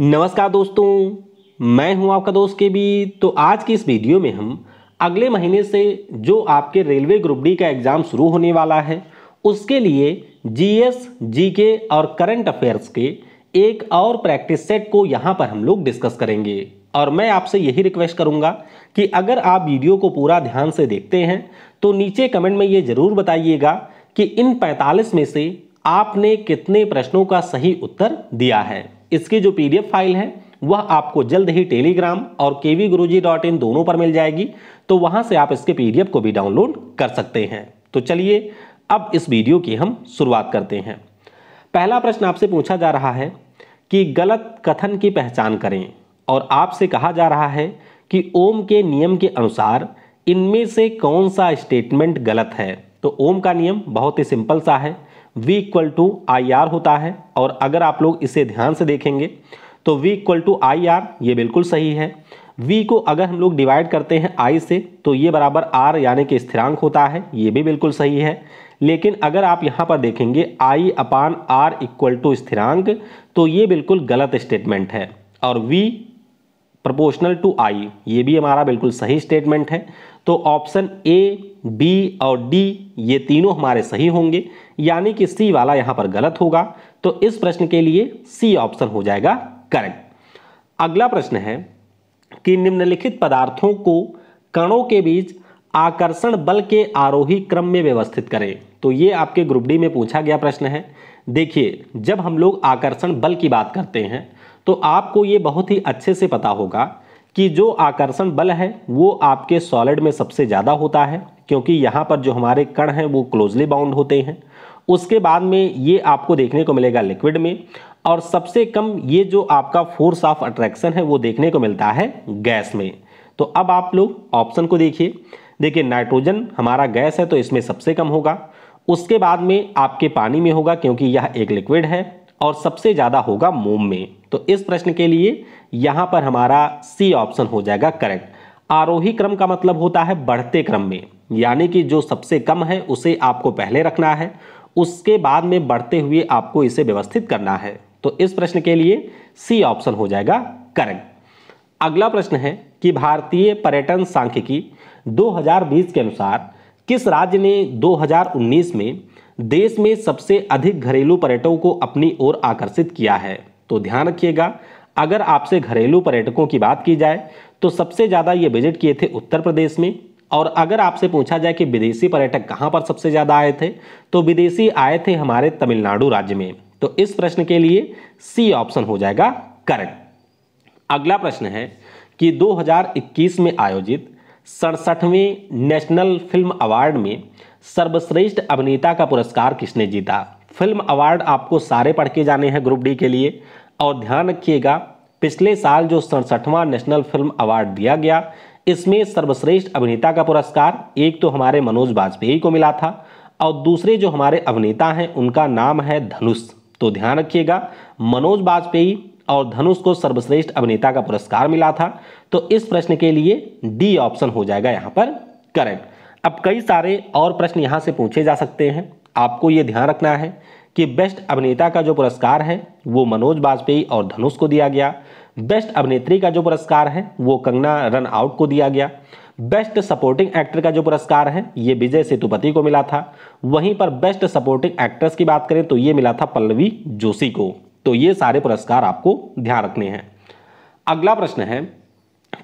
नमस्कार दोस्तों मैं हूं आपका दोस्त के बी तो आज की इस वीडियो में हम अगले महीने से जो आपके रेलवे ग्रुप डी का एग्ज़ाम शुरू होने वाला है उसके लिए जीएस, जीके और करंट अफेयर्स के एक और प्रैक्टिस सेट को यहाँ पर हम लोग डिस्कस करेंगे और मैं आपसे यही रिक्वेस्ट करूँगा कि अगर आप वीडियो को पूरा ध्यान से देखते हैं तो नीचे कमेंट में ये ज़रूर बताइएगा कि इन पैंतालीस में से आपने कितने प्रश्नों का सही उत्तर दिया है इसकी जो पी फाइल है वह आपको जल्द ही टेलीग्राम और के दोनों पर मिल जाएगी तो वहाँ से आप इसके पी को भी डाउनलोड कर सकते हैं तो चलिए अब इस वीडियो की हम शुरुआत करते हैं पहला प्रश्न आपसे पूछा जा रहा है कि गलत कथन की पहचान करें और आपसे कहा जा रहा है कि ओम के नियम के अनुसार इनमें से कौन सा स्टेटमेंट गलत है तो ओम का नियम बहुत ही सिंपल सा है V equal to I R होता है और अगर आप लोग इसे ध्यान से देखेंगे तो V equal to I R ये बिल्कुल सही है V को अगर हम लोग डिवाइड करते हैं I से तो ये बराबर R यानी कि स्थिरांक होता है ये भी बिल्कुल सही है लेकिन अगर आप यहाँ पर देखेंगे I upon R equal to स्थिरांक तो ये बिल्कुल गलत स्टेटमेंट है और V प्रोपोर्शनल टू आई ये भी हमारा बिल्कुल सही स्टेटमेंट है तो ऑप्शन ए बी और डी ये तीनों हमारे सही होंगे यानी कि सी वाला यहां पर गलत होगा तो इस प्रश्न के लिए सी ऑप्शन हो जाएगा करेक्ट अगला प्रश्न है कि निम्नलिखित पदार्थों को कणों के बीच आकर्षण बल के आरोही क्रम में व्यवस्थित करें तो ये आपके ग्रुप डी में पूछा गया प्रश्न है देखिए जब हम लोग आकर्षण बल की बात करते हैं तो आपको ये बहुत ही अच्छे से पता होगा कि जो आकर्षण बल है वो आपके सॉलिड में सबसे ज़्यादा होता है क्योंकि यहाँ पर जो हमारे कण हैं वो क्लोजली बाउंड होते हैं उसके बाद में ये आपको देखने को मिलेगा लिक्विड में और सबसे कम ये जो आपका फोर्स ऑफ अट्रैक्शन है वो देखने को मिलता है गैस में तो अब आप लोग ऑप्शन को देखिए देखिए नाइट्रोजन हमारा गैस है तो इसमें सबसे कम होगा उसके बाद में आपके पानी में होगा क्योंकि यह एक लिक्विड है और सबसे ज़्यादा होगा मोम में तो इस प्रश्न के लिए यहाँ पर हमारा सी ऑप्शन हो जाएगा करेक्ट आरोही क्रम का मतलब होता है बढ़ते क्रम में यानी कि जो सबसे कम है उसे आपको पहले रखना है उसके बाद में बढ़ते हुए आपको इसे व्यवस्थित करना है तो इस प्रश्न के लिए सी ऑप्शन हो जाएगा करेक्ट अगला प्रश्न है कि भारतीय पर्यटन सांख्यिकी 2020 के अनुसार किस राज्य ने 2019 में देश में सबसे अधिक घरेलू पर्यटकों को अपनी ओर आकर्षित किया है तो ध्यान रखिएगा अगर आपसे घरेलू पर्यटकों की बात की जाए तो सबसे ज़्यादा ये विजिट किए थे उत्तर प्रदेश में और अगर आपसे पूछा जाए कि विदेशी पर्यटक कहाँ पर सबसे ज़्यादा आए थे तो विदेशी आए थे हमारे तमिलनाडु राज्य में तो इस प्रश्न के लिए सी ऑप्शन हो जाएगा करेक्ट अगला प्रश्न है कि 2021 में आयोजित सड़सठवें नेशनल फिल्म अवार्ड में सर्वश्रेष्ठ अभिनेता का पुरस्कार किसने जीता फिल्म अवार्ड आपको सारे पढ़ के जाने हैं ग्रुप डी के लिए और ध्यान रखिएगा पिछले साल जो सड़सठवां नेशनल फिल्म अवार्ड दिया गया इसमें सर्वश्रेष्ठ अभिनेता का पुरस्कार एक तो हमारे मनोज वाजपेयी को मिला था और दूसरे जो हमारे अभिनेता हैं उनका नाम है धनुष तो ध्यान रखिएगा मनोज वाजपेयी और धनुष को सर्वश्रेष्ठ अभिनेता का पुरस्कार मिला था तो इस प्रश्न के लिए डी ऑप्शन हो जाएगा यहाँ पर करेक्ट अब कई सारे और प्रश्न यहाँ से पूछे जा सकते हैं आपको ये ध्यान रखना है कि बेस्ट अभिनेता का जो पुरस्कार है वो मनोज वाजपेयी और धनुष को दिया गया बेस्ट अभिनेत्री का जो पुरस्कार है वो कंगना रन आउट को दिया गया बेस्ट सपोर्टिंग एक्टर का जो पुरस्कार है ये विजय सेतुपति को मिला था वहीं पर बेस्ट सपोर्टिंग एक्ट्रेस की बात करें तो ये मिला था पल्लवी जोशी को तो ये सारे पुरस्कार आपको ध्यान रखने हैं अगला प्रश्न है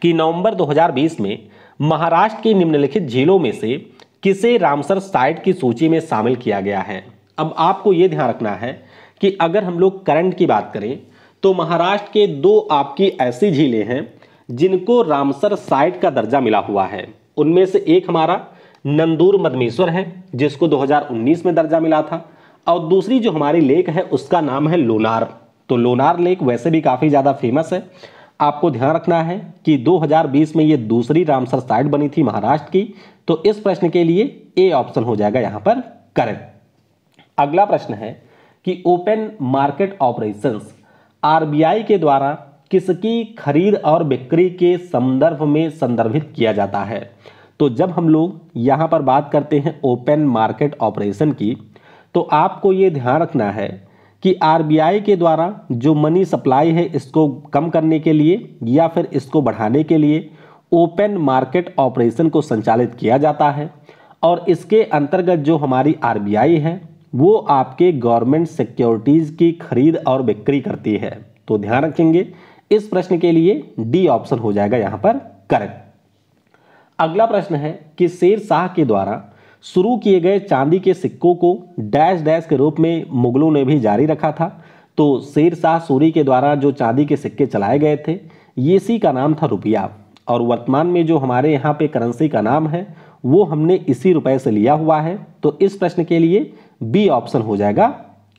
कि नवंबर 2020 में महाराष्ट्र की निम्नलिखित झीलों में से किसे रामसर साइट की सूची में शामिल किया गया है अब आपको ये ध्यान रखना है कि अगर हम लोग करंट की बात करें तो महाराष्ट्र के दो आपकी ऐसी झीलें हैं जिनको रामसर साइट का दर्जा मिला हुआ है उनमें से एक हमारा नंदूर मदमेश्वर है जिसको 2019 में दर्जा मिला था और दूसरी जो हमारी लेक है उसका नाम है लोनार तो लोनार लेक वैसे भी काफ़ी ज़्यादा फेमस है आपको ध्यान रखना है कि 2020 में ये दूसरी रामसर साइट बनी थी महाराष्ट्र की तो इस प्रश्न के लिए ए ऑप्शन हो जाएगा यहां पर करेक्ट अगला प्रश्न है कि ओपन मार्केट ऑपरेशंस आरबीआई के द्वारा किसकी खरीद और बिक्री के संदर्भ में संदर्भित किया जाता है तो जब हम लोग यहां पर बात करते हैं ओपन मार्केट ऑपरेशन की तो आपको ये ध्यान रखना है कि आरबीआई के द्वारा जो मनी सप्लाई है इसको कम करने के लिए या फिर इसको बढ़ाने के लिए ओपन मार्केट ऑपरेशन को संचालित किया जाता है और इसके अंतर्गत जो हमारी आरबीआई है वो आपके गवर्नमेंट सिक्योरिटीज़ की खरीद और बिक्री करती है तो ध्यान रखेंगे इस प्रश्न के लिए डी ऑप्शन हो जाएगा यहाँ पर करेक्ट अगला प्रश्न है कि शेर शाह के द्वारा शुरू किए गए चांदी के सिक्कों को डैश डैश के रूप में मुगलों ने भी जारी रखा था तो शेर शाह सूरी के द्वारा जो चांदी के सिक्के चलाए गए थे ये इसी का नाम था रुपया और वर्तमान में जो हमारे यहाँ पे करेंसी का नाम है वो हमने इसी रुपए से लिया हुआ है तो इस प्रश्न के लिए बी ऑप्शन हो जाएगा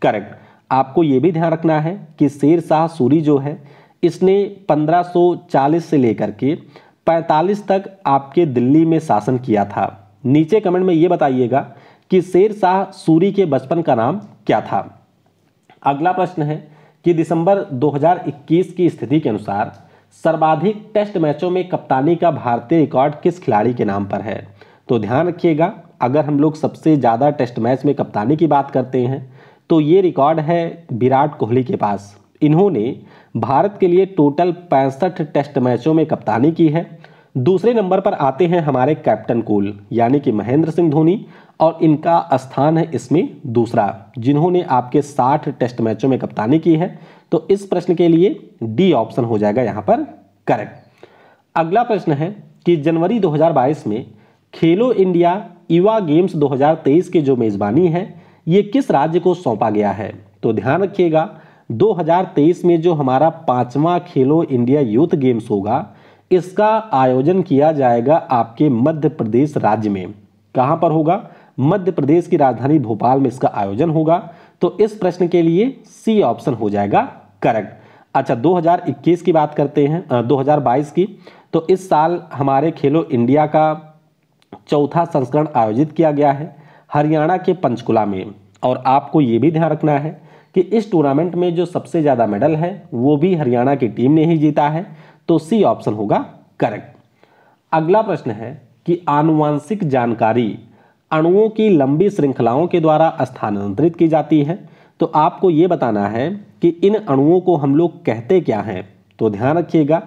करेक्ट आपको ये भी ध्यान रखना है कि शेर शाह सूरी जो है इसने 1540 से लेकर के 45 तक आपके दिल्ली में शासन किया था नीचे कमेंट में ये बताइएगा कि शेर शाह सूरी के बचपन का नाम क्या था अगला प्रश्न है कि दिसंबर 2021 की स्थिति के अनुसार सर्वाधिक टेस्ट मैचों में कप्तानी का भारतीय रिकॉर्ड किस खिलाड़ी के नाम पर है तो ध्यान रखिएगा अगर हम लोग सबसे ज़्यादा टेस्ट मैच में कप्तानी की बात करते हैं तो ये रिकॉर्ड है विराट कोहली के पास इन्होंने भारत के लिए टोटल पैंसठ टेस्ट मैचों में कप्तानी की है दूसरे नंबर पर आते हैं हमारे कैप्टन कूल यानी कि महेंद्र सिंह धोनी और इनका स्थान है इसमें दूसरा जिन्होंने आपके 60 टेस्ट मैचों में कप्तानी की है तो इस प्रश्न के लिए डी ऑप्शन हो जाएगा यहाँ पर करेक्ट अगला प्रश्न है कि जनवरी 2022 में खेलो इंडिया युवा गेम्स 2023 की जो मेज़बानी है ये किस राज्य को सौंपा गया है तो ध्यान रखिएगा 2023 में जो हमारा पांचवा खेलो इंडिया यूथ गेम्स होगा इसका आयोजन किया जाएगा आपके मध्य प्रदेश राज्य में कहाँ पर होगा मध्य प्रदेश की राजधानी भोपाल में इसका आयोजन होगा तो इस प्रश्न के लिए सी ऑप्शन हो जाएगा करेक्ट अच्छा 2021 की बात करते हैं आ, 2022 की तो इस साल हमारे खेलो इंडिया का चौथा संस्करण आयोजित किया गया है हरियाणा के पंचकुला में और आपको ये भी ध्यान रखना है कि इस टूर्नामेंट में जो सबसे ज़्यादा मेडल है वो भी हरियाणा की टीम ने ही जीता है तो सी ऑप्शन होगा करेक्ट अगला प्रश्न है कि आनुवांशिक जानकारी अणुओं की लंबी श्रृंखलाओं के द्वारा स्थानांतरित की जाती है तो आपको ये बताना है कि इन अणुओं को हम लोग कहते क्या हैं तो ध्यान रखिएगा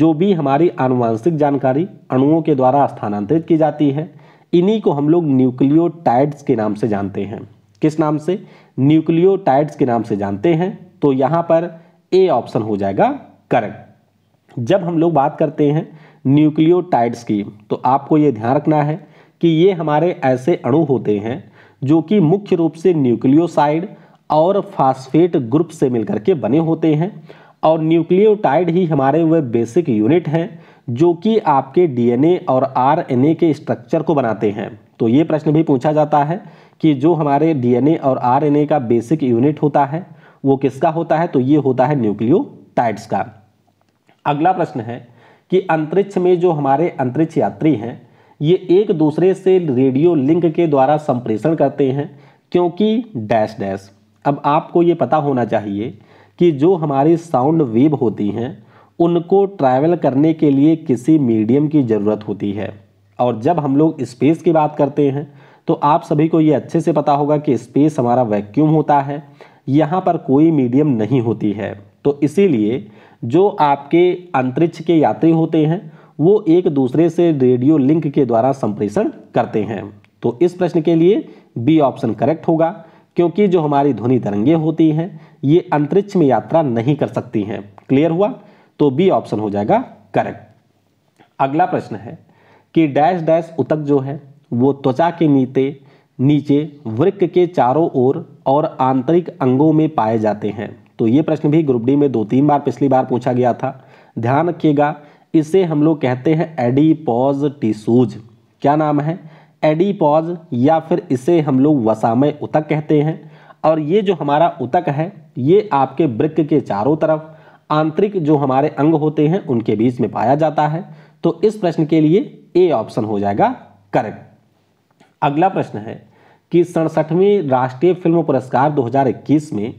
जो भी हमारी आनुवांशिक जानकारी अणुओं के द्वारा स्थानांतरित की जाती है इन्हीं को हम लोग न्यूक्लियोटाइड्स के नाम से जानते हैं किस नाम से न्यूक्लियोटाइड्स के नाम से जानते हैं तो यहाँ पर ए ऑप्शन हो जाएगा करेक्ट जब हम लोग बात करते हैं न्यूक्लियोटाइड्स की तो आपको ये ध्यान रखना है कि ये हमारे ऐसे अणु होते हैं जो कि मुख्य रूप से न्यूक्लियोसाइड और फास्फेट ग्रुप से मिलकर के बने होते हैं और न्यूक्लियोटाइड ही हमारे वह बेसिक यूनिट हैं जो कि आपके डीएनए और आरएनए के स्ट्रक्चर को बनाते हैं तो ये प्रश्न भी पूछा जाता है कि जो हमारे डीएनए और आरएनए का बेसिक यूनिट होता है वो किसका होता है तो ये होता है न्यूक्लियोटाइड्स का अगला प्रश्न है कि अंतरिक्ष में जो हमारे अंतरिक्ष यात्री हैं ये एक दूसरे से रेडियो लिंक के द्वारा संप्रेषण करते हैं क्योंकि डैश डैश अब आपको ये पता होना चाहिए कि जो हमारी साउंड वेव होती हैं उनको ट्रैवल करने के लिए किसी मीडियम की ज़रूरत होती है और जब हम लोग स्पेस की बात करते हैं तो आप सभी को ये अच्छे से पता होगा कि स्पेस हमारा वैक्यूम होता है यहाँ पर कोई मीडियम नहीं होती है तो इसीलिए जो आपके अंतरिक्ष के यात्री होते हैं वो एक दूसरे से रेडियो लिंक के द्वारा संप्रेषण करते हैं तो इस प्रश्न के लिए बी ऑप्शन करेक्ट होगा क्योंकि जो हमारी ध्वनि तरंगे होती हैं ये अंतरिक्ष में यात्रा नहीं कर सकती हैं क्लियर हुआ तो बी ऑप्शन हो जाएगा करेक्ट अगला प्रश्न है कि डैश डैश उतक जो है वो त्वचा के नीचे नीचे वृक्क के चारों ओर और, और आंतरिक अंगों में पाए जाते हैं तो ये प्रश्न भी ग्रुप डी में दो तीन बार पिछली बार पूछा गया था ध्यान रखिएगा इसे हम लोग कहते हैं पॉज टीसूज क्या नाम है पॉज या फिर इसे हम लोग वसामय उतक कहते हैं और ये जो हमारा उतक है ये आपके ब्रिक के चारों तरफ आंतरिक जो हमारे अंग होते हैं उनके बीच में पाया जाता है तो इस प्रश्न के लिए ए ऑप्शन हो जाएगा करेक्ट अगला प्रश्न है कि सड़सठवीं राष्ट्रीय फिल्म पुरस्कार 2021 में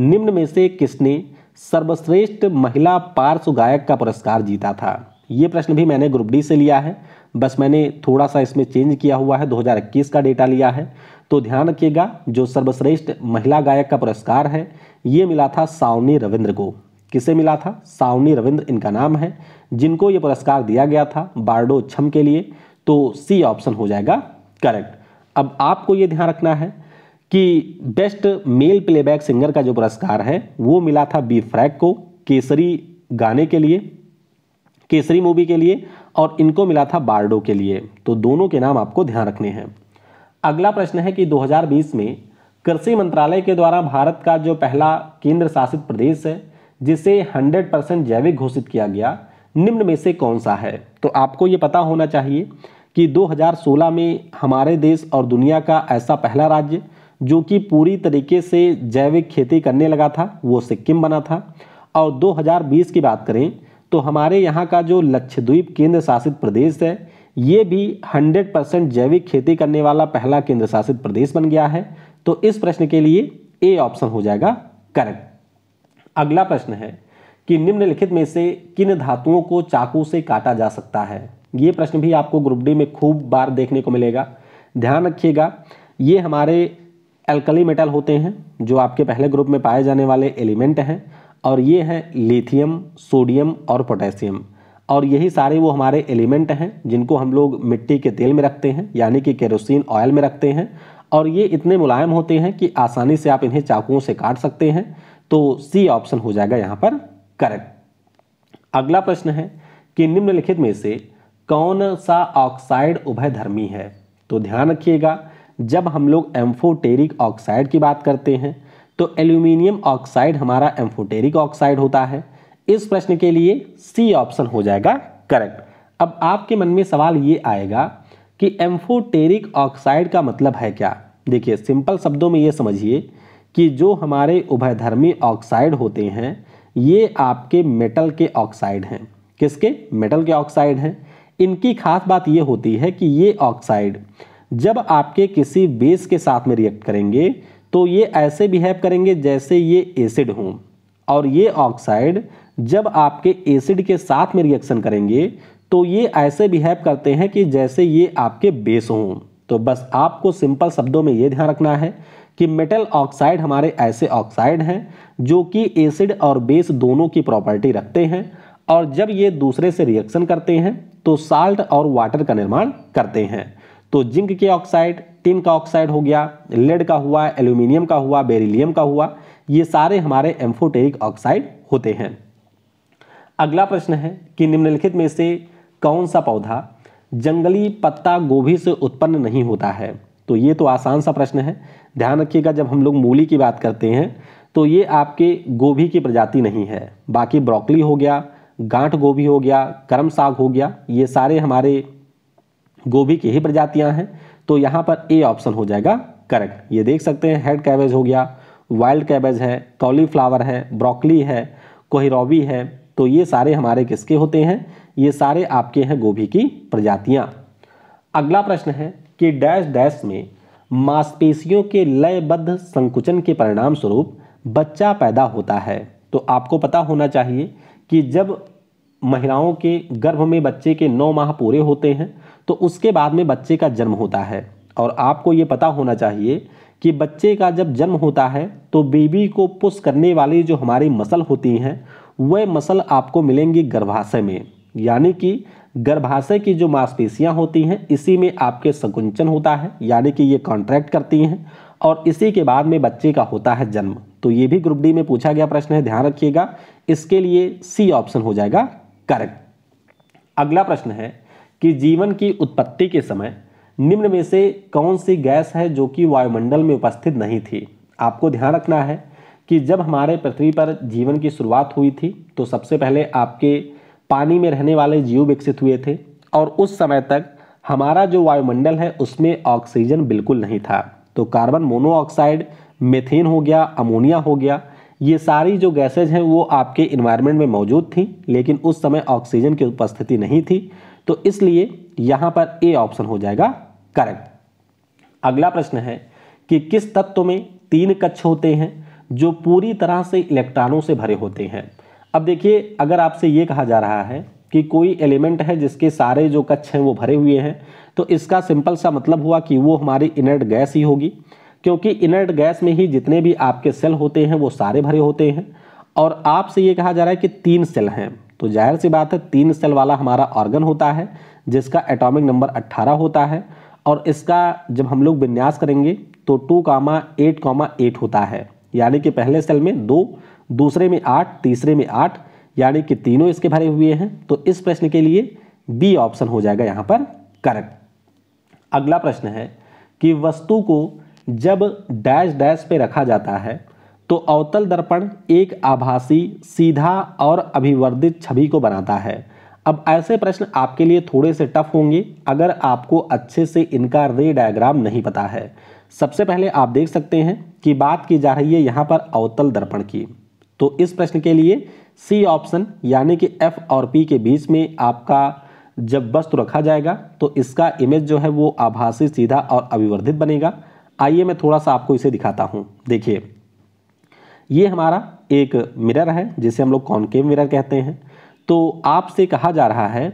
निम्न में से किसने सर्वश्रेष्ठ महिला पार्श्व गायक का पुरस्कार जीता था ये प्रश्न भी मैंने ग्रुप डी से लिया है बस मैंने थोड़ा सा इसमें चेंज किया हुआ है 2021 का डेटा लिया है तो ध्यान रखिएगा जो सर्वश्रेष्ठ महिला गायक का पुरस्कार है ये मिला था सावनी रविंद्र को किसे मिला था सावनी रविंद्र इनका नाम है जिनको ये पुरस्कार दिया गया था बारडो छम के लिए तो सी ऑप्शन हो जाएगा करेक्ट अब आपको ये ध्यान रखना है कि बेस्ट मेल प्लेबैक सिंगर का जो पुरस्कार है वो मिला था बी फ्रैक को केसरी गाने के लिए केसरी मूवी के लिए और इनको मिला था बार्डो के लिए तो दोनों के नाम आपको ध्यान रखने हैं अगला प्रश्न है कि 2020 में कृषि मंत्रालय के द्वारा भारत का जो पहला केंद्र शासित प्रदेश है जिसे 100 परसेंट जैविक घोषित किया गया निम्न में से कौन सा है तो आपको ये पता होना चाहिए कि 2016 में हमारे देश और दुनिया का ऐसा पहला राज्य जो कि पूरी तरीके से जैविक खेती करने लगा था वो सिक्किम बना था और 2020 की बात करें तो हमारे यहाँ का जो लक्षद्वीप केंद्र शासित प्रदेश है ये भी 100 परसेंट जैविक खेती करने वाला पहला केंद्र शासित प्रदेश बन गया है तो इस प्रश्न के लिए ए ऑप्शन हो जाएगा करेक्ट अगला प्रश्न है कि निम्नलिखित में से किन धातुओं को चाकू से काटा जा सकता है ये प्रश्न भी आपको ग्रुप डी में खूब बार देखने को मिलेगा ध्यान रखिएगा ये हमारे एल्कली मेटल होते हैं जो आपके पहले ग्रुप में पाए जाने वाले एलिमेंट हैं और ये हैं लिथियम सोडियम और पोटेशियम और यही सारे वो हमारे एलिमेंट हैं जिनको हम लोग मिट्टी के तेल में रखते हैं यानी कि केरोसिन ऑयल में रखते हैं और ये इतने मुलायम होते हैं कि आसानी से आप इन्हें चाकुओं से काट सकते हैं तो सी ऑप्शन हो जाएगा यहाँ पर करेक्ट अगला प्रश्न है कि निम्नलिखित में से कौन सा ऑक्साइड उभयधर्मी है तो ध्यान रखिएगा जब हम लोग एम्फोटेरिक ऑक्साइड की बात करते हैं तो एल्यूमिनियम ऑक्साइड हमारा एम्फोटेरिक ऑक्साइड होता है इस प्रश्न के लिए सी ऑप्शन हो जाएगा करेक्ट अब आपके मन में सवाल ये आएगा कि एम्फोटेरिक ऑक्साइड का मतलब है क्या देखिए सिंपल शब्दों में ये समझिए कि जो हमारे उभयधर्मी ऑक्साइड होते हैं ये आपके मेटल के ऑक्साइड हैं किसके मेटल के ऑक्साइड हैं इनकी खास बात ये होती है कि ये ऑक्साइड जब आपके किसी बेस के साथ में रिएक्ट करेंगे तो ये ऐसे बिहेव करेंगे जैसे ये एसिड हों और ये ऑक्साइड जब आपके एसिड के साथ में रिएक्शन करेंगे तो ये ऐसे बिहेव करते हैं कि जैसे ये आपके बेस हों तो बस आपको सिंपल शब्दों में ये ध्यान रखना है कि मेटल ऑक्साइड हमारे ऐसे ऑक्साइड हैं जो कि एसिड और बेस दोनों की प्रॉपर्टी रखते हैं और जब ये दूसरे से रिएक्शन करते हैं तो साल्ट और वाटर का निर्माण करते हैं तो जिंक के ऑक्साइड टिन का ऑक्साइड हो गया लेड का हुआ एल्यूमिनियम का हुआ बेरिलियम का हुआ ये सारे हमारे एम्फोटेरिक ऑक्साइड होते हैं अगला प्रश्न है कि निम्नलिखित में से कौन सा पौधा जंगली पत्ता गोभी से उत्पन्न नहीं होता है तो ये तो आसान सा प्रश्न है ध्यान रखिएगा जब हम लोग मूली की बात करते हैं तो ये आपके गोभी की प्रजाति नहीं है बाकी ब्रोकली हो गया गांठ गोभी हो गया करम साग हो गया ये सारे हमारे गोभी की ही प्रजातियाँ हैं तो यहाँ पर ए ऑप्शन हो जाएगा करेक्ट ये देख सकते हैं हेड कैबेज हो गया वाइल्ड कैबेज है कॉलीफ्लावर है ब्रोकली है कोहिरोवी है तो ये सारे हमारे किसके होते हैं ये सारे आपके हैं गोभी की प्रजातियाँ अगला प्रश्न है कि डैश डैश में मांसपेशियों के लयबद्ध संकुचन के परिणाम स्वरूप बच्चा पैदा होता है तो आपको पता होना चाहिए कि जब महिलाओं के गर्भ में बच्चे के नौ माह पूरे होते हैं तो उसके बाद में बच्चे का जन्म होता है और आपको ये पता होना चाहिए कि बच्चे का जब जन्म होता है तो बेबी को पुश करने वाली जो हमारी मसल होती हैं वह मसल आपको मिलेंगी गर्भाशय में यानी कि गर्भाशय की जो मांसपेशियां होती हैं इसी में आपके संकुंचन होता है यानी कि ये कॉन्ट्रैक्ट करती हैं और इसी के बाद में बच्चे का होता है जन्म तो ये भी ग्रुप डी में पूछा गया प्रश्न है ध्यान रखिएगा इसके लिए सी ऑप्शन हो जाएगा करेक्ट अगला प्रश्न है कि जीवन की उत्पत्ति के समय निम्न में से कौन सी गैस है जो कि वायुमंडल में उपस्थित नहीं थी आपको ध्यान रखना है कि जब हमारे पृथ्वी पर जीवन की शुरुआत हुई थी तो सबसे पहले आपके पानी में रहने वाले जीव विकसित हुए थे और उस समय तक हमारा जो वायुमंडल है उसमें ऑक्सीजन बिल्कुल नहीं था तो कार्बन मोनोऑक्साइड मेथेन हो गया अमोनिया हो गया ये सारी जो गैसेज हैं वो आपके इन्वायरमेंट में मौजूद थी लेकिन उस समय ऑक्सीजन की उपस्थिति नहीं थी तो इसलिए यहां पर ए ऑप्शन हो जाएगा करेक्ट अगला प्रश्न है कि किस तत्व में तीन कक्ष होते हैं जो पूरी तरह से इलेक्ट्रॉनों से भरे होते हैं अब देखिए अगर आपसे ये कहा जा रहा है कि कोई एलिमेंट है जिसके सारे जो कक्ष हैं वो भरे हुए हैं तो इसका सिंपल सा मतलब हुआ कि वो हमारी इनर्ट गैस ही होगी क्योंकि इनर्ट गैस में ही जितने भी आपके सेल होते हैं वो सारे भरे होते हैं और आपसे ये कहा जा रहा है कि तीन सेल हैं तो जाहिर सी बात है तीन सेल वाला हमारा ऑर्गन होता है जिसका एटॉमिक नंबर 18 होता है और इसका जब हम लोग विन्यास करेंगे तो two comma eight comma eight होता है यानी कि पहले सेल में दो दूसरे में आठ तीसरे में आठ यानी कि तीनों इसके भरे हुए हैं तो इस प्रश्न के लिए बी ऑप्शन हो जाएगा यहाँ पर करेक्ट अगला प्रश्न है कि वस्तु को जब डैश डैश पे रखा जाता है तो अवतल दर्पण एक आभासी सीधा और अभिवर्धित छवि को बनाता है अब ऐसे प्रश्न आपके लिए थोड़े से टफ होंगे अगर आपको अच्छे से इनका रे डायग्राम नहीं पता है सबसे पहले आप देख सकते हैं कि बात की जा रही है यहाँ पर अवतल दर्पण की तो इस प्रश्न के लिए सी ऑप्शन यानी कि एफ और पी के बीच में आपका जब वस्तु रखा जाएगा तो इसका इमेज जो है वो आभासी सीधा और अभिवर्धित बनेगा आइए मैं थोड़ा सा आपको इसे दिखाता हूँ देखिए ये हमारा एक मिरर है जिसे हम लोग कॉन्केव मिरर कहते हैं तो आपसे कहा जा रहा है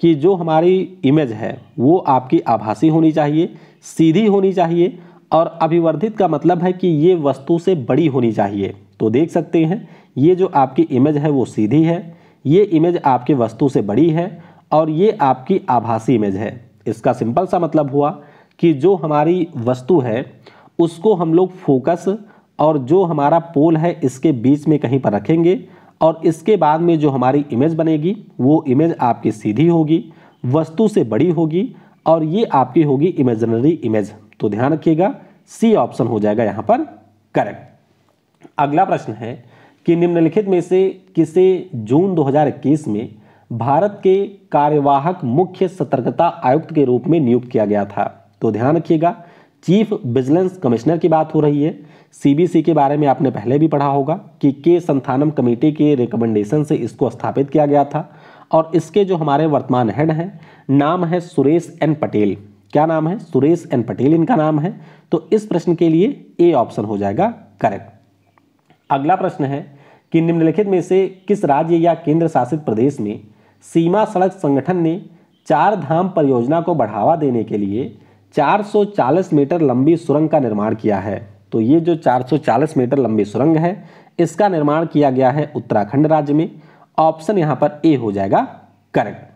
कि जो हमारी इमेज है वो आपकी आभासी होनी चाहिए सीधी होनी चाहिए और अभिवर्धित का मतलब है कि ये वस्तु से बड़ी होनी चाहिए तो देख सकते हैं ये जो आपकी इमेज है वो सीधी है ये इमेज आपके वस्तु से बड़ी है और ये आपकी आभासी इमेज है इसका सिंपल सा मतलब हुआ कि जो हमारी वस्तु है उसको हम लोग फोकस और जो हमारा पोल है इसके बीच में कहीं पर रखेंगे और इसके बाद में जो हमारी इमेज बनेगी वो इमेज आपकी सीधी होगी वस्तु से बड़ी होगी और ये आपकी होगी इमेजनरी इमेज तो ध्यान रखिएगा सी ऑप्शन हो जाएगा यहाँ पर करेक्ट अगला प्रश्न है कि निम्नलिखित में से किसे जून 2021 में भारत के कार्यवाहक मुख्य सतर्कता आयुक्त के रूप में नियुक्त किया गया था तो ध्यान रखिएगा चीफ विजिलेंस कमिश्नर की बात हो रही है सीबीसी के बारे में आपने पहले भी पढ़ा होगा कि के संथानम कमेटी के रिकमेंडेशन से इसको स्थापित किया गया था और इसके जो हमारे वर्तमान हेड हैं नाम है सुरेश एन पटेल क्या नाम है सुरेश एन पटेल इनका नाम है तो इस प्रश्न के लिए ए ऑप्शन हो जाएगा करेक्ट अगला प्रश्न है कि निम्नलिखित में से किस राज्य या केंद्र शासित प्रदेश में सीमा सड़क संगठन ने चार धाम परियोजना को बढ़ावा देने के लिए 440 मीटर लंबी सुरंग का निर्माण किया है तो ये जो 440 मीटर लंबी सुरंग है इसका निर्माण किया गया है उत्तराखंड राज्य में ऑप्शन यहाँ पर ए हो जाएगा करेक्ट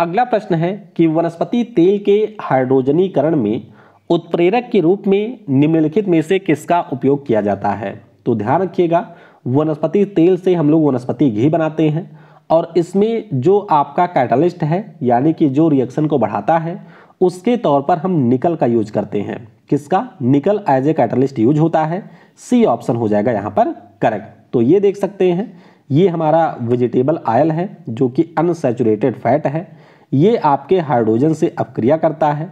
अगला प्रश्न है कि वनस्पति तेल के हाइड्रोजनीकरण में उत्प्रेरक के रूप में निम्नलिखित में से किसका उपयोग किया जाता है तो ध्यान रखिएगा वनस्पति तेल से हम लोग वनस्पति घी बनाते हैं और इसमें जो आपका कैटलिस्ट है यानी कि जो रिएक्शन को बढ़ाता है उसके तौर पर हम निकल का यूज करते हैं किसका निकल एज ए कैटलिस्ट यूज होता है सी ऑप्शन हो जाएगा यहाँ पर करेक्ट तो ये देख सकते हैं ये हमारा वेजिटेबल आयल है जो कि अनसेचुरेटेड फैट है ये आपके हाइड्रोजन से अपक्रिया करता है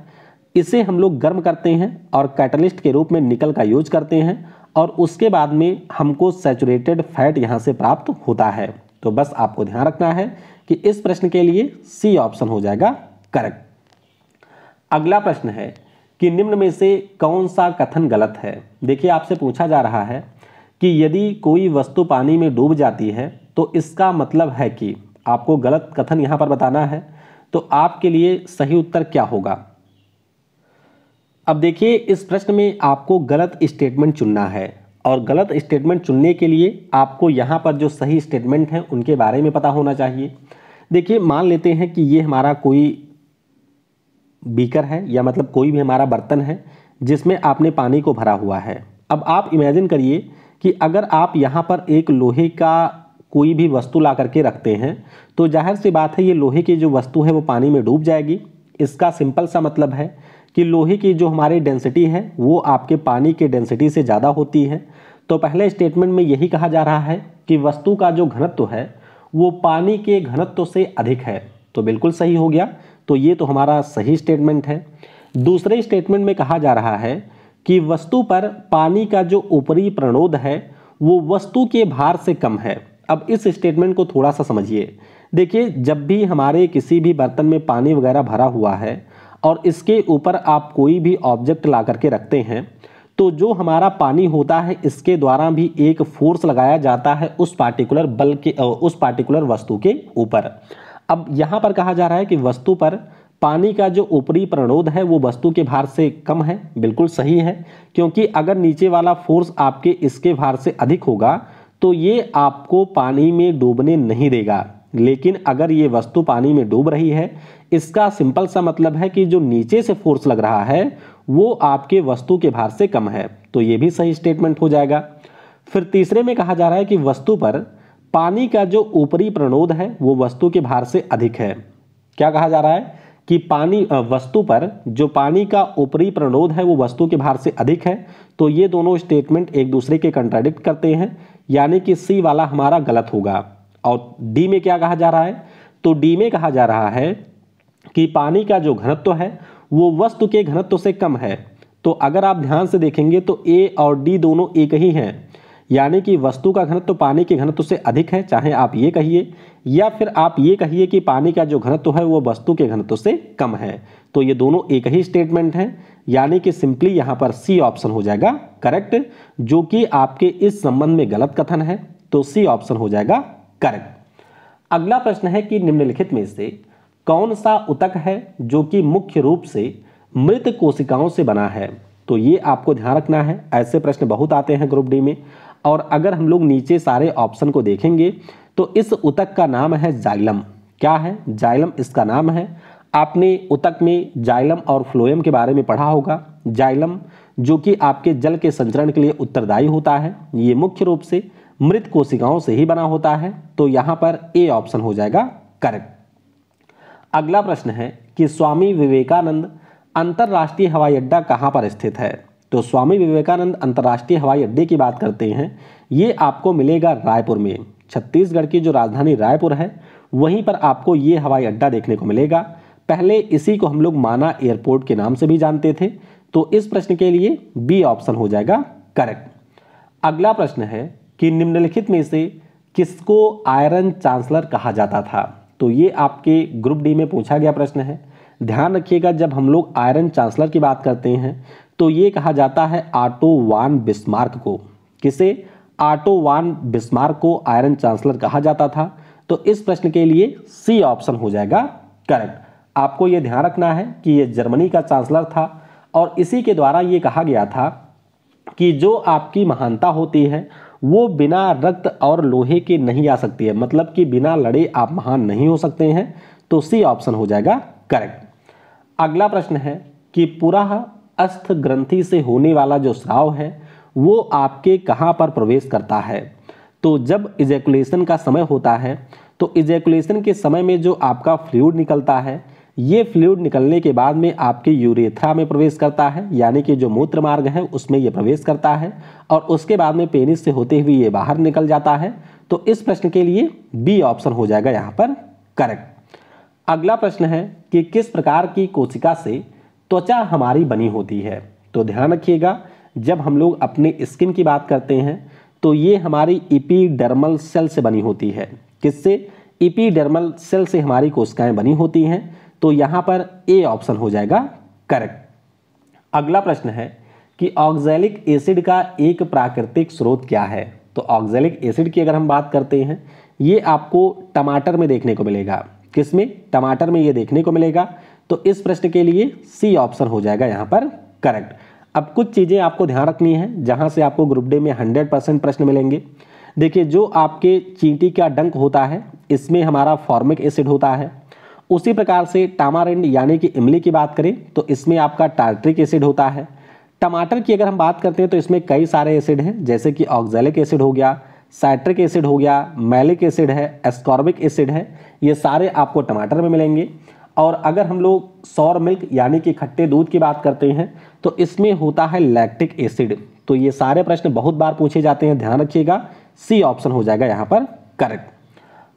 इसे हम लोग गर्म करते हैं और कैटलिस्ट के रूप में निकल का यूज करते हैं और उसके बाद में हमको सेचुरेटेड फैट यहाँ से प्राप्त होता है तो बस आपको ध्यान रखना है कि इस प्रश्न के लिए सी ऑप्शन हो जाएगा करेक्ट अगला प्रश्न है कि निम्न में से कौन सा कथन गलत है देखिए आपसे पूछा जा रहा है कि यदि कोई वस्तु पानी में डूब जाती है तो इसका मतलब है कि आपको गलत कथन यहाँ पर बताना है तो आपके लिए सही उत्तर क्या होगा अब देखिए इस प्रश्न में आपको गलत स्टेटमेंट चुनना है और गलत स्टेटमेंट चुनने के लिए आपको यहाँ पर जो सही स्टेटमेंट है उनके बारे में पता होना चाहिए देखिए मान लेते हैं कि ये हमारा कोई बीकर है या मतलब कोई भी हमारा बर्तन है जिसमें आपने पानी को भरा हुआ है अब आप इमेजिन करिए कि अगर आप यहाँ पर एक लोहे का कोई भी वस्तु ला करके रखते हैं तो जाहिर सी बात है ये लोहे की जो वस्तु है वो पानी में डूब जाएगी इसका सिंपल सा मतलब है कि लोहे की जो हमारी डेंसिटी है वो आपके पानी के डेंसिटी से ज़्यादा होती है तो पहले स्टेटमेंट में यही कहा जा रहा है कि वस्तु का जो घनत्व है वो पानी के घनत्व से अधिक है तो बिल्कुल सही हो गया तो ये तो हमारा सही स्टेटमेंट है दूसरे स्टेटमेंट में कहा जा रहा है कि वस्तु पर पानी का जो ऊपरी प्रणोद है वो वस्तु के भार से कम है अब इस स्टेटमेंट को थोड़ा सा समझिए देखिए जब भी हमारे किसी भी बर्तन में पानी वगैरह भरा हुआ है और इसके ऊपर आप कोई भी ऑब्जेक्ट ला करके रखते हैं तो जो हमारा पानी होता है इसके द्वारा भी एक फोर्स लगाया जाता है उस पार्टिकुलर बल के उस पार्टिकुलर वस्तु के ऊपर अब यहाँ पर कहा जा रहा है कि वस्तु पर पानी का जो ऊपरी प्रणोद है वो वस्तु के भार से कम है बिल्कुल सही है क्योंकि अगर नीचे वाला फोर्स आपके इसके भार से अधिक होगा तो ये आपको पानी में डूबने नहीं देगा लेकिन अगर ये वस्तु पानी में डूब रही है इसका सिंपल सा मतलब है कि जो नीचे से फोर्स लग रहा है वो आपके वस्तु के भार से कम है तो ये भी सही स्टेटमेंट हो जाएगा फिर तीसरे में कहा जा रहा है कि वस्तु पर पानी का जो ऊपरी प्रणोद है वो वस्तु के भार से अधिक है क्या कहा जा रहा है कि पानी वस्तु पर जो पानी का ऊपरी प्रणोद है वो वस्तु के भार से अधिक है तो ये दोनों स्टेटमेंट एक दूसरे के कंट्राडिक्ट करते हैं यानी कि सी वाला हमारा गलत होगा और डी में क्या कहा जा रहा है तो डी में कहा जा रहा है कि पानी का जो घनत्व है वो वस्तु के घनत्व से कम है तो अगर आप ध्यान से देखेंगे तो ए और डी दोनों एक ही हैं यानी कि वस्तु का घनत्व तो पानी के घनत्व से अधिक है चाहे आप ये कहिए या फिर आप ये कहिए कि पानी का जो घनत्व है वो वस्तु के घनत्व से कम है तो ये दोनों एक ही स्टेटमेंट हैं यानी कि सिंपली यहाँ पर सी ऑप्शन हो जाएगा करेक्ट जो कि आपके इस संबंध में गलत कथन है तो सी ऑप्शन हो जाएगा करेक्ट अगला प्रश्न है कि निम्नलिखित में से कौन सा उतक है जो कि मुख्य रूप से मृत कोशिकाओं से बना है तो ये आपको ध्यान रखना है ऐसे प्रश्न बहुत आते हैं ग्रुप डी में और अगर हम लोग नीचे सारे ऑप्शन को देखेंगे तो इस उतक का नाम है जाइलम क्या है जाइलम इसका नाम है आपने उतक में जाइलम और फ्लोएम के बारे में पढ़ा होगा जाइलम जो कि आपके जल के संचरण के लिए उत्तरदायी होता है ये मुख्य रूप से मृत कोशिकाओं से ही बना होता है तो यहाँ पर ए ऑप्शन हो जाएगा करेक्ट अगला प्रश्न है कि स्वामी विवेकानंद अंतर्राष्ट्रीय हवाई अड्डा कहाँ पर स्थित है तो स्वामी विवेकानंद अंतर्राष्ट्रीय हवाई अड्डे की बात करते हैं ये आपको मिलेगा रायपुर में छत्तीसगढ़ की जो राजधानी रायपुर है वहीं पर आपको ये हवाई अड्डा देखने को मिलेगा पहले इसी को हम लोग माना एयरपोर्ट के नाम से भी जानते थे तो इस प्रश्न के लिए बी ऑप्शन हो जाएगा करेक्ट अगला प्रश्न है कि निम्नलिखित में से किसको आयरन चांसलर कहा जाता था तो ये आपके ग्रुप डी में पूछा गया प्रश्न है ध्यान रखिएगा जब हम लोग आयरन चांसलर की बात करते हैं तो ये कहा जाता है आटो वान बिस्मार्क को किसे आटो वान बिस्मार्क को आयरन चांसलर कहा जाता था तो इस प्रश्न के लिए सी ऑप्शन हो जाएगा करेक्ट आपको ये ध्यान रखना है कि ये जर्मनी का चांसलर था और इसी के द्वारा ये कहा गया था कि जो आपकी महानता होती है वो बिना रक्त और लोहे के नहीं आ सकती है मतलब कि बिना लड़े आप महान नहीं हो सकते हैं तो सी ऑप्शन हो जाएगा करेक्ट अगला प्रश्न है कि पुरा अस्थ ग्रंथि से होने वाला जो स्राव है वो आपके कहाँ पर प्रवेश करता है तो जब इजैकुलेशन का समय होता है तो इजैकुलेशन के समय में जो आपका फ्लूड निकलता है ये फ्लूड निकलने के बाद में आपके यूरेथ्रा में प्रवेश करता है यानी कि जो मूत्र मार्ग है उसमें ये प्रवेश करता है और उसके बाद में पेनिस से होते हुए ये बाहर निकल जाता है तो इस प्रश्न के लिए बी ऑप्शन हो जाएगा यहाँ पर करेक्ट अगला प्रश्न है कि किस प्रकार की कोशिका से त्वचा हमारी बनी होती है तो ध्यान रखिएगा जब हम लोग अपने स्किन की बात करते हैं तो ये हमारी इपीडर्मल सेल से बनी होती है किससे इपीडर्मल सेल से हमारी कोशिकाएं बनी होती हैं तो यहाँ पर ए ऑप्शन हो जाएगा करेक्ट अगला प्रश्न है कि ऑक्जेलिक एसिड का एक प्राकृतिक स्रोत क्या है तो ऑक्जेलिक एसिड की अगर हम बात करते हैं ये आपको टमाटर में देखने को मिलेगा किसमें टमाटर में ये देखने को मिलेगा तो इस प्रश्न के लिए सी ऑप्शन हो जाएगा यहाँ पर करेक्ट अब कुछ चीज़ें आपको ध्यान रखनी है जहाँ से आपको ग्रुप डे में हंड्रेड परसेंट प्रश्न मिलेंगे देखिए जो आपके चींटी का डंक होता है इसमें हमारा फॉर्मिक एसिड होता है उसी प्रकार से टामारिंड यानी कि इमली की बात करें तो इसमें आपका टार्ट्रिक एसिड होता है टमाटर की अगर हम बात करते हैं तो इसमें कई सारे एसिड हैं जैसे कि ऑक्जेलिक एसिड हो गया साइट्रिक एसिड हो गया मैलिक एसिड है एस्कॉर्बिक एसिड है ये सारे आपको टमाटर में मिलेंगे और अगर हम लोग सौर मिल्क यानी कि खट्टे दूध की बात करते हैं तो इसमें होता है लैक्टिक एसिड तो ये सारे प्रश्न बहुत बार पूछे जाते हैं ध्यान रखिएगा सी ऑप्शन हो जाएगा यहाँ पर करेक्ट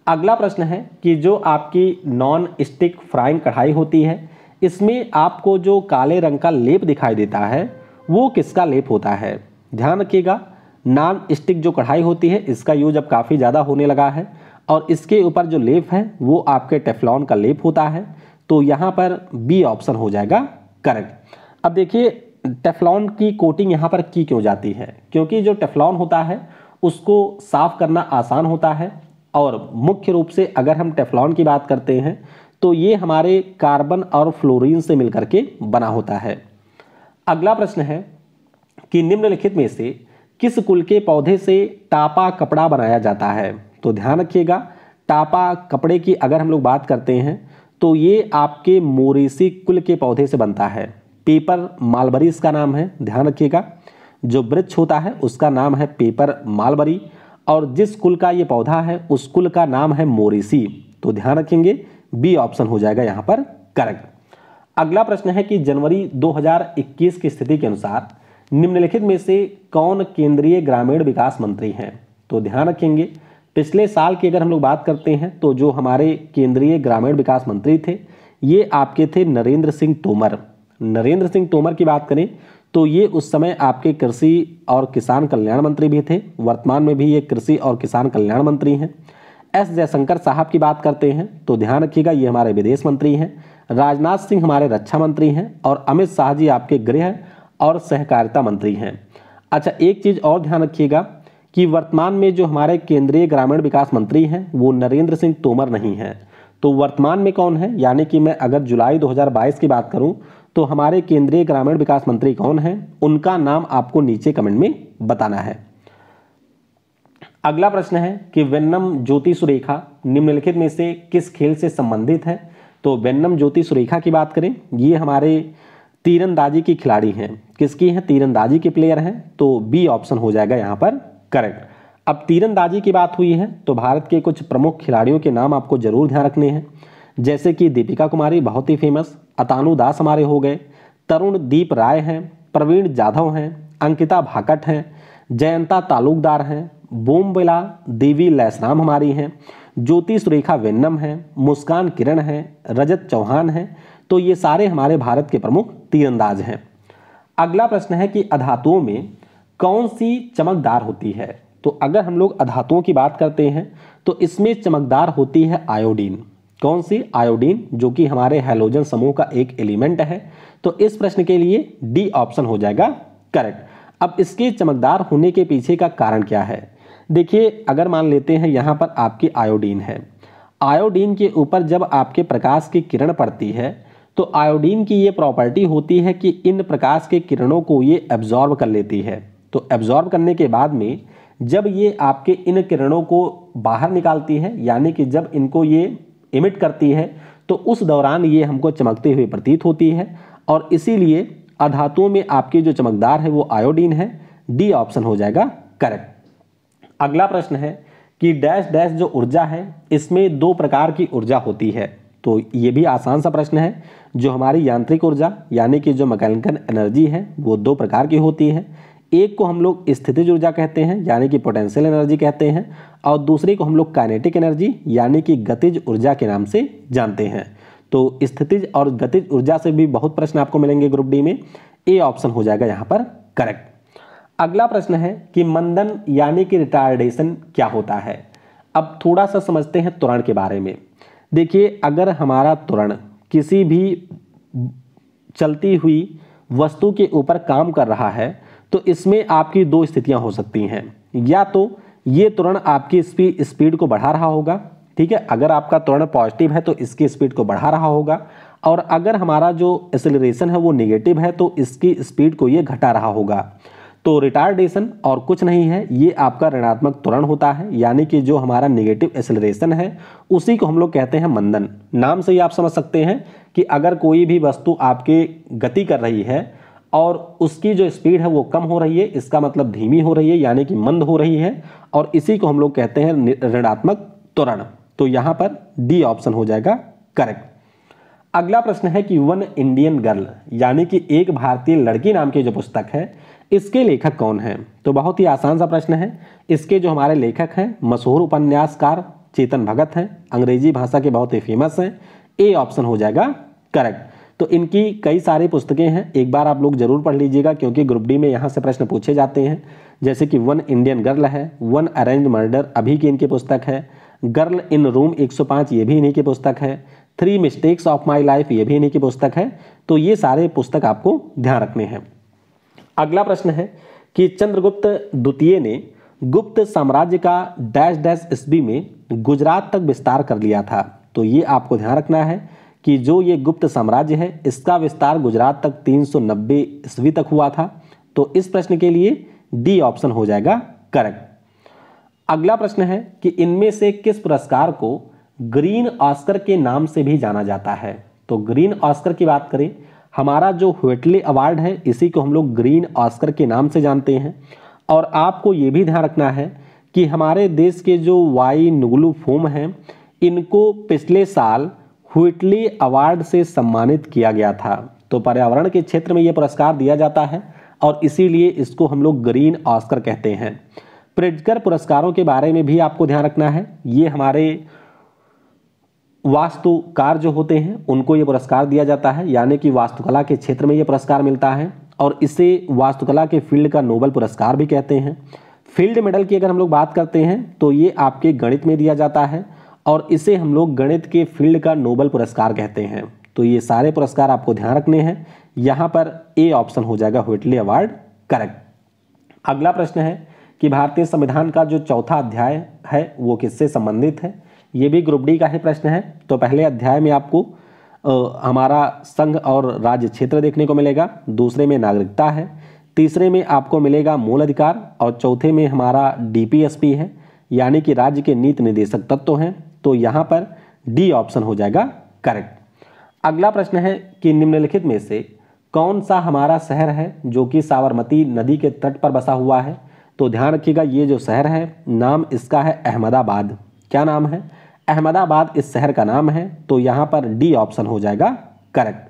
अगला प्रश्न है कि जो आपकी नॉन स्टिक फ्राइंग कढ़ाई होती है इसमें आपको जो काले रंग का लेप दिखाई देता है वो किसका लेप होता है ध्यान रखिएगा नॉन स्टिक जो कढ़ाई होती है इसका यूज अब काफ़ी ज़्यादा होने लगा है और इसके ऊपर जो लेप है वो आपके टेफ्लॉन का लेप होता है तो यहाँ पर बी ऑप्शन हो जाएगा करेक्ट अब देखिए टेफलॉन की कोटिंग यहाँ पर की क्यों जाती है क्योंकि जो टेफलॉन होता है उसको साफ करना आसान होता है और मुख्य रूप से अगर हम टेफलॉन की बात करते हैं तो ये हमारे कार्बन और फ्लोरीन से मिलकर के बना होता है अगला प्रश्न है कि निम्नलिखित में से किस कुल के पौधे से टापा कपड़ा बनाया जाता है तो ध्यान रखिएगा टापा कपड़े की अगर हम लोग बात करते हैं तो ये आपके मोरेसी कुल के पौधे से बनता है पेपर मालबरी इसका नाम है ध्यान रखिएगा जो वृक्ष होता है उसका नाम है पेपर मालबरी और जिस कुल का ये पौधा है उस कुल का नाम है मोरेसी तो ध्यान रखेंगे बी ऑप्शन हो जाएगा यहाँ पर करेक्ट अगला प्रश्न है कि जनवरी 2021 की स्थिति के अनुसार निम्नलिखित में से कौन केंद्रीय ग्रामीण विकास मंत्री हैं तो ध्यान रखेंगे पिछले साल की अगर हम लोग बात करते हैं तो जो हमारे केंद्रीय ग्रामीण विकास मंत्री थे ये आपके थे नरेंद्र सिंह तोमर नरेंद्र सिंह तोमर की बात करें तो ये उस समय आपके कृषि और किसान कल्याण मंत्री भी थे वर्तमान में भी ये कृषि और किसान कल्याण मंत्री हैं एस जयशंकर साहब की बात करते हैं तो ध्यान रखिएगा ये हमारे विदेश मंत्री हैं राजनाथ सिंह हमारे रक्षा मंत्री हैं और अमित शाह जी आपके गृह और सहकारिता मंत्री हैं अच्छा एक चीज़ और ध्यान रखिएगा कि वर्तमान में जो हमारे केंद्रीय ग्रामीण विकास मंत्री हैं वो नरेंद्र सिंह तोमर नहीं हैं तो वर्तमान में कौन है यानी कि मैं अगर जुलाई 2022 की बात करूं तो हमारे केंद्रीय ग्रामीण विकास मंत्री कौन हैं उनका नाम आपको नीचे कमेंट में बताना है अगला प्रश्न है कि वेन्नम ज्योति सुरेखा निम्नलिखित में से किस खेल से संबंधित है तो वेन्नम ज्योति सुरेखा की बात करें ये हमारे तीरंदाजी की खिलाड़ी हैं किसकी हैं तीरंदाजी के प्लेयर हैं तो बी ऑप्शन हो जाएगा यहाँ पर करेक्ट अब तीरंदाजी की बात हुई है तो भारत के कुछ प्रमुख खिलाड़ियों के नाम आपको जरूर ध्यान रखने हैं जैसे कि दीपिका कुमारी बहुत ही फेमस अतानु दास हमारे हो गए तरुण दीप राय हैं प्रवीण जाधव हैं अंकिता भाकट हैं जयंता तालुकदार हैं बोमबिला देवी लैसराम हमारी हैं ज्योति सुरेखा वेन्नम हैं मुस्कान किरण हैं रजत चौहान हैं तो ये सारे हमारे भारत के प्रमुख तीरंदाज हैं अगला प्रश्न है कि अधातुओं में कौन सी चमकदार होती है तो अगर हम लोग अधातुओं की बात करते हैं तो इसमें चमकदार होती है आयोडीन कौन सी आयोडीन जो कि हमारे हेलोजन समूह का एक एलिमेंट है तो इस प्रश्न के लिए डी ऑप्शन हो जाएगा करेक्ट अब इसके चमकदार होने के पीछे का कारण क्या है देखिए अगर मान लेते हैं यहाँ पर आपकी आयोडीन है आयोडीन के ऊपर जब आपके प्रकाश की किरण पड़ती है तो आयोडीन की ये प्रॉपर्टी होती है कि इन प्रकाश के किरणों को ये एब्जॉर्ब कर लेती है तो एब्जॉर्ब करने के बाद में जब ये आपके इन किरणों को बाहर निकालती है यानी कि जब इनको ये इमिट करती है तो उस दौरान ये हमको चमकते हुए प्रतीत होती है और इसीलिए अधातुओं में आपके जो चमकदार है वो आयोडीन है डी ऑप्शन हो जाएगा करेक्ट अगला प्रश्न है कि डैश डैश जो ऊर्जा है इसमें दो प्रकार की ऊर्जा होती है तो ये भी आसान सा प्रश्न है जो हमारी यांत्रिक ऊर्जा यानी कि जो मैकेनिकल एनर्जी है वो दो प्रकार की होती है एक को हम लोग स्थितिज ऊर्जा कहते हैं यानी कि पोटेंशियल एनर्जी कहते हैं और दूसरे को हम लोग काइनेटिक एनर्जी यानी कि गतिज ऊर्जा के नाम से जानते हैं तो स्थितिज और गतिज ऊर्जा से भी बहुत प्रश्न आपको मिलेंगे ग्रुप डी में ए ऑप्शन हो जाएगा यहाँ पर करेक्ट अगला प्रश्न है कि मंदन यानी कि रिटार्डेशन क्या होता है अब थोड़ा सा समझते हैं तुरण के बारे में देखिए अगर हमारा तुरण किसी भी चलती हुई वस्तु के ऊपर काम कर रहा है तो इसमें आपकी दो स्थितियां हो सकती हैं या तो ये तुरंत आपकी स्पीड को बढ़ा रहा होगा ठीक है अगर आपका त्वरण पॉजिटिव है तो इसकी स्पीड को बढ़ा रहा होगा और अगर हमारा जो एसेलरेशन है वो निगेटिव है तो इसकी स्पीड को ये घटा रहा होगा तो रिटार्डेशन और कुछ नहीं है ये आपका ऋणात्मक त्वरण होता है यानी कि जो हमारा निगेटिव एक्सिलेशन है उसी को हम लोग कहते हैं मंदन नाम से ही आप समझ सकते हैं कि अगर कोई भी वस्तु आपके गति कर रही है और उसकी जो स्पीड है वो कम हो रही है इसका मतलब धीमी हो रही है यानी कि मंद हो रही है और इसी को हम लोग कहते हैं ऋणात्मक त्वरण तो यहाँ पर डी ऑप्शन हो जाएगा करेक्ट अगला प्रश्न है कि वन इंडियन गर्ल यानी कि एक भारतीय लड़की नाम की जो पुस्तक है इसके लेखक कौन है तो बहुत ही आसान सा प्रश्न है इसके जो हमारे लेखक हैं मशहूर उपन्यासकार चेतन भगत हैं अंग्रेजी भाषा के बहुत ही फेमस हैं ए ऑप्शन हो जाएगा करेक्ट तो इनकी कई सारी पुस्तकें हैं एक बार आप लोग जरूर पढ़ लीजिएगा क्योंकि ग्रुप डी में यहाँ से प्रश्न पूछे जाते हैं जैसे कि वन इंडियन गर्ल है वन अरेंज मर्डर अभी की इनकी पुस्तक है गर्ल इन रूम 105 ये भी इन्हीं की पुस्तक है three mistakes of my life ये भी इन्हीं की पुस्तक है तो ये सारे पुस्तक आपको ध्यान रखने हैं अगला प्रश्न है कि चंद्रगुप्त द्वितीय ने गुप्त साम्राज्य का डैश डैश ईस्वी में गुजरात तक विस्तार कर लिया था तो ये आपको ध्यान रखना है कि जो ये गुप्त साम्राज्य है इसका विस्तार गुजरात तक 390 ईस्वी तक हुआ था तो इस प्रश्न के लिए डी ऑप्शन हो जाएगा करेक्ट अगला प्रश्न है कि इनमें से किस पुरस्कार को ग्रीन ऑस्कर के नाम से भी जाना जाता है तो ग्रीन ऑस्कर की बात करें हमारा जो हुटले अवार्ड है इसी को हम लोग ग्रीन ऑस्कर के नाम से जानते हैं और आपको ये भी ध्यान रखना है कि हमारे देश के जो वाई नुगलू फोम हैं इनको पिछले साल हुइटली अवार्ड से सम्मानित किया गया था तो पर्यावरण के क्षेत्र में ये पुरस्कार दिया जाता है और इसीलिए इसको हम लोग ग्रीन ऑस्कर कहते हैं प्रिटकर पुरस्कारों के बारे में भी आपको ध्यान रखना है ये हमारे वास्तुकार जो होते हैं उनको ये पुरस्कार दिया जाता है यानी कि वास्तुकला के क्षेत्र में ये पुरस्कार मिलता है और इसे वास्तुकला के फील्ड का नोबल पुरस्कार भी कहते हैं फील्ड मेडल की अगर हम लोग बात करते हैं तो ये आपके गणित में दिया जाता है और इसे हम लोग गणित के फील्ड का नोबल पुरस्कार कहते हैं तो ये सारे पुरस्कार आपको ध्यान रखने हैं यहाँ पर ए ऑप्शन हो जाएगा हुटले अवार्ड करेक्ट अगला प्रश्न है कि भारतीय संविधान का जो चौथा अध्याय है वो किससे संबंधित है ये भी ग्रुप डी का ही प्रश्न है तो पहले अध्याय में आपको आ, हमारा संघ और राज्य क्षेत्र देखने को मिलेगा दूसरे में नागरिकता है तीसरे में आपको मिलेगा मूल अधिकार और चौथे में हमारा डी है यानी कि राज्य के नीति निदेशक तत्व हैं तो यहां पर डी ऑप्शन हो जाएगा करेक्ट अगला प्रश्न है कि निम्नलिखित में से कौन सा हमारा शहर है जो कि साबरमती नदी के तट पर बसा हुआ है तो ध्यान रखिएगा ये जो शहर है नाम इसका है अहमदाबाद क्या नाम है अहमदाबाद इस शहर का नाम है तो यहां पर डी ऑप्शन हो जाएगा करेक्ट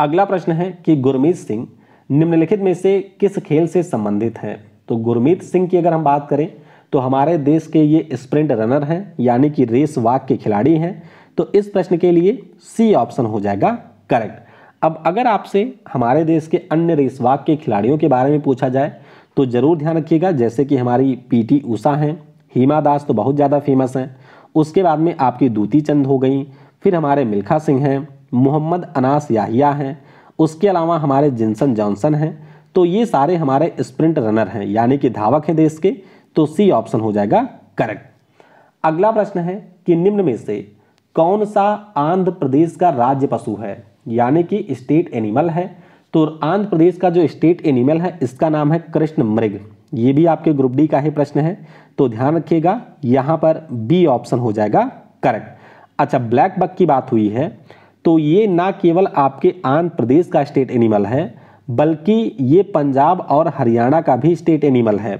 अगला प्रश्न है कि गुरमीत सिंह निम्नलिखित में से किस खेल से संबंधित है तो गुरमीत सिंह की अगर हम बात करें तो हमारे देश के ये स्प्रिंट रनर हैं यानी कि रेस वाक के खिलाड़ी हैं तो इस प्रश्न के लिए सी ऑप्शन हो जाएगा करेक्ट अब अगर आपसे हमारे देश के अन्य रेस वाक के खिलाड़ियों के बारे में पूछा जाए तो ज़रूर ध्यान रखिएगा जैसे कि हमारी टी ऊषा हैं हीमा दास तो बहुत ज़्यादा फेमस हैं उसके बाद में आपकी दूती चंद हो गई फिर हमारे मिल्खा सिंह हैं मोहम्मद अनास याहिया हैं उसके अलावा हमारे जिनसन जॉनसन हैं तो ये सारे हमारे स्प्रिंट रनर हैं यानी कि धावक हैं देश के तो सी ऑप्शन हो जाएगा करेक्ट अगला प्रश्न है कि निम्न में से कौन सा आंध्र प्रदेश का राज्य पशु है यानी कि स्टेट एनिमल है तो आंध्र प्रदेश का जो स्टेट एनिमल है इसका नाम है कृष्ण मृग ये भी आपके ग्रुप डी का ही प्रश्न है तो ध्यान रखिएगा यहाँ पर बी ऑप्शन हो जाएगा करेक्ट अच्छा ब्लैक बक की बात हुई है तो ये ना केवल आपके आंध्र प्रदेश का स्टेट एनिमल है बल्कि ये पंजाब और हरियाणा का भी स्टेट एनिमल है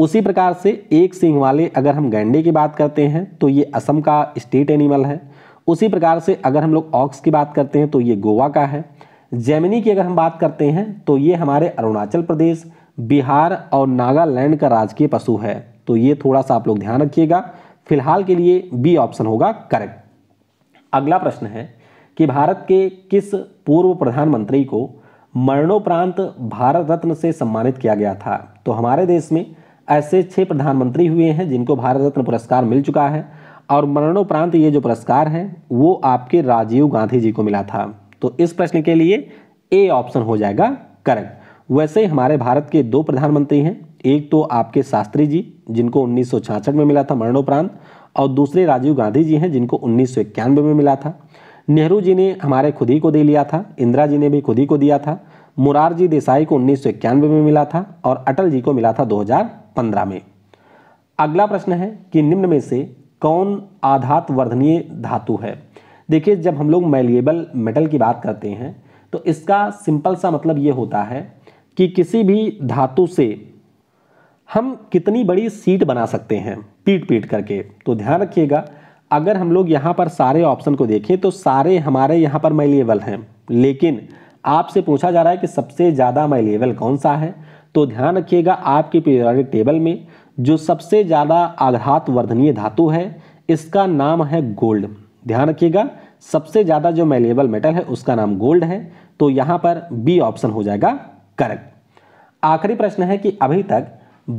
उसी प्रकार से एक सिंह वाले अगर हम गैंडे की बात करते हैं तो ये असम का स्टेट एनिमल है उसी प्रकार से अगर हम लोग ऑक्स की बात करते हैं तो ये गोवा का है जैमिनी की अगर हम बात करते हैं तो ये हमारे अरुणाचल प्रदेश बिहार और नागालैंड का राजकीय पशु है तो ये थोड़ा सा आप लोग ध्यान रखिएगा फिलहाल के लिए बी ऑप्शन होगा करेक्ट अगला प्रश्न है कि भारत के किस पूर्व प्रधानमंत्री को मरणोपरांत भारत रत्न से सम्मानित किया गया था तो हमारे देश में ऐसे छः प्रधानमंत्री हुए हैं जिनको भारत रत्न पुरस्कार मिल चुका है और मरणोपरांत ये जो पुरस्कार है वो आपके राजीव गांधी जी को मिला था तो इस प्रश्न के लिए ए ऑप्शन हो जाएगा करेक्ट वैसे हमारे भारत के दो प्रधानमंत्री हैं एक तो आपके शास्त्री जी जिनको उन्नीस में मिला था मरणोपरांत और दूसरे राजीव गांधी जी हैं जिनको उन्नीस में मिला था नेहरू जी ने हमारे खुद ही को दे लिया था इंदिरा जी ने भी खुद ही को दिया था मुरारजी देसाई को उन्नीस में मिला था और अटल जी को मिला था पंद्रह में अगला प्रश्न है कि निम्न में से कौन आधात वर्धनीय धातु है देखिए जब हम लोग मेलिएबल मेटल की बात करते हैं तो इसका सिंपल सा मतलब ये होता है कि किसी भी धातु से हम कितनी बड़ी सीट बना सकते हैं पीट पीट करके तो ध्यान रखिएगा अगर हम लोग यहाँ पर सारे ऑप्शन को देखें तो सारे हमारे यहाँ पर मेलिएबल हैं लेकिन आपसे पूछा जा रहा है कि सबसे ज़्यादा मेलिएबल कौन सा है तो ध्यान रखिएगा आपके पीरियोडिक टेबल में जो सबसे ज़्यादा आघात वर्धनीय धातु है इसका नाम है गोल्ड ध्यान रखिएगा सबसे ज़्यादा जो मेलेबल मेटल है उसका नाम गोल्ड है तो यहाँ पर बी ऑप्शन हो जाएगा करेक्ट आखिरी प्रश्न है कि अभी तक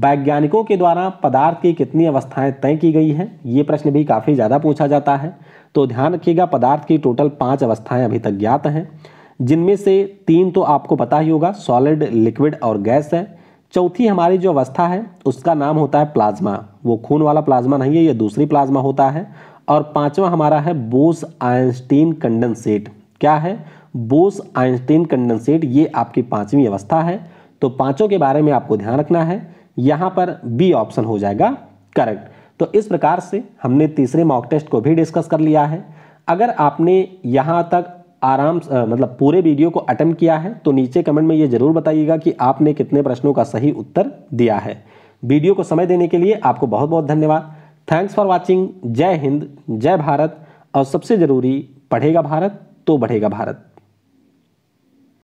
वैज्ञानिकों के द्वारा पदार्थ की कितनी अवस्थाएं तय की गई हैं ये प्रश्न भी काफ़ी ज़्यादा पूछा जाता है तो ध्यान रखिएगा पदार्थ की टोटल पाँच अवस्थाएँ अभी तक ज्ञात हैं जिनमें से तीन तो आपको पता ही होगा सॉलिड लिक्विड और गैस है चौथी हमारी जो अवस्था है उसका नाम होता है प्लाज्मा वो खून वाला प्लाज्मा नहीं है ये दूसरी प्लाज्मा होता है और पांचवा हमारा है बोस आइंस्टीन कंडेंसेट क्या है बोस आइंस्टीन कंडेंसेट ये आपकी पांचवी अवस्था है तो पांचों के बारे में आपको ध्यान रखना है यहाँ पर बी ऑप्शन हो जाएगा करेक्ट तो इस प्रकार से हमने तीसरे मॉक टेस्ट को भी डिस्कस कर लिया है अगर आपने यहाँ तक आराम मतलब पूरे वीडियो को अटम्प किया है तो नीचे कमेंट में ये ज़रूर बताइएगा कि आपने कितने प्रश्नों का सही उत्तर दिया है वीडियो को समय देने के लिए आपको बहुत बहुत धन्यवाद थैंक्स फॉर वॉचिंग जय हिंद जय भारत और सबसे ज़रूरी पढ़ेगा भारत तो बढ़ेगा भारत